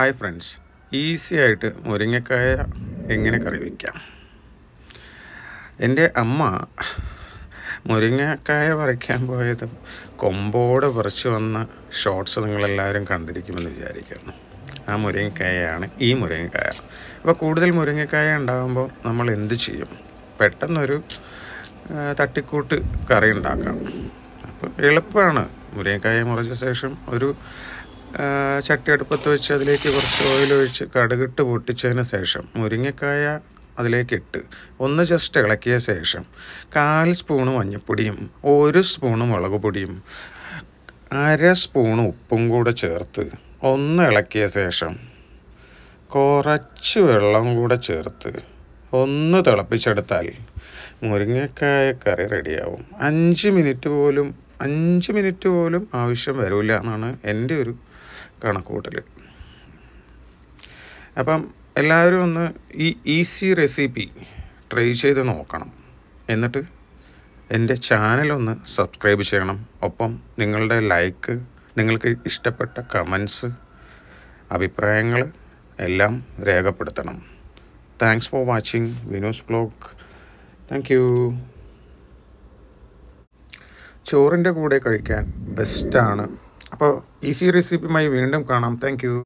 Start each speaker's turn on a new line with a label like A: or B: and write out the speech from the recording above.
A: hi friends easy ആയിട്ട് മുരിങ്ങക്കായ എങ്ങനെ കറി വയ്ക്കാം എൻ്റെ അമ്മ മുരിങ്ങക്കായ വരയ്ക്കാൻ പോയത് കൊമ്പോടെ പറിച്ച് വന്ന ഷോർട്സ് നിങ്ങളെല്ലാവരും കണ്ടിരിക്കുമെന്ന് വിചാരിക്കുന്നു ആ മുരിങ്ങക്കായയാണ് ഈ മുരിങ്ങക്കായ അപ്പോൾ കൂടുതൽ മുരിങ്ങക്കായ ഉണ്ടാകുമ്പോൾ നമ്മൾ എന്ത് ചെയ്യും പെട്ടെന്നൊരു തട്ടിക്കൂട്ട് കറി ഉണ്ടാക്കാം അപ്പോൾ എളുപ്പമാണ് മുരിങ്ങക്കായ മുളച്ച ശേഷം ഒരു ചട്ടി അടുപ്പത്ത് വെച്ച് അതിലേക്ക് കുറച്ച് ഓയിൽ ഒഴിച്ച് കടുകിട്ട് പൊട്ടിച്ചതിന് ശേഷം മുരിങ്ങക്കായ അതിലേക്ക് ഇട്ട് ഒന്ന് ജസ്റ്റ് ഇളക്കിയ ശേഷം കാൽ സ്പൂണ് മഞ്ഞൾപ്പൊടിയും ഒരു സ്പൂണ് മുളക് പൊടിയും അര സ്പൂണ് ഉപ്പും കൂടെ ചേർത്ത് ഒന്ന് ഇളക്കിയ ശേഷം കുറച്ച് വെള്ളം കൂടെ ചേർത്ത് ഒന്ന് തിളപ്പിച്ചെടുത്താൽ മുരിങ്ങക്കായ കറി റെഡിയാവും അഞ്ച് മിനിറ്റ് പോലും അഞ്ച് മിനിറ്റ് പോലും ആവശ്യം വരില്ല എന്നാണ് എൻ്റെ ഒരു കണക്കുകൂട്ടൽ അപ്പം എല്ലാവരും ഒന്ന് ഈ ഈസി റെസിപ്പി ട്രൈ ചെയ്ത് നോക്കണം എന്നിട്ട് എൻ്റെ ചാനലൊന്ന് സബ്സ്ക്രൈബ് ചെയ്യണം ഒപ്പം നിങ്ങളുടെ ലൈക്ക് നിങ്ങൾക്ക് ഇഷ്ടപ്പെട്ട കമൻസ് അഭിപ്രായങ്ങൾ എല്ലാം രേഖപ്പെടുത്തണം thanks for watching Vino's blog thank ചോറിൻ്റെ കൂടെ കഴിക്കാൻ ബെസ്റ്റാണ് അപ്പോൾ ഈസി റെസിപ്പിയുമായി വീണ്ടും കാണാം താങ്ക്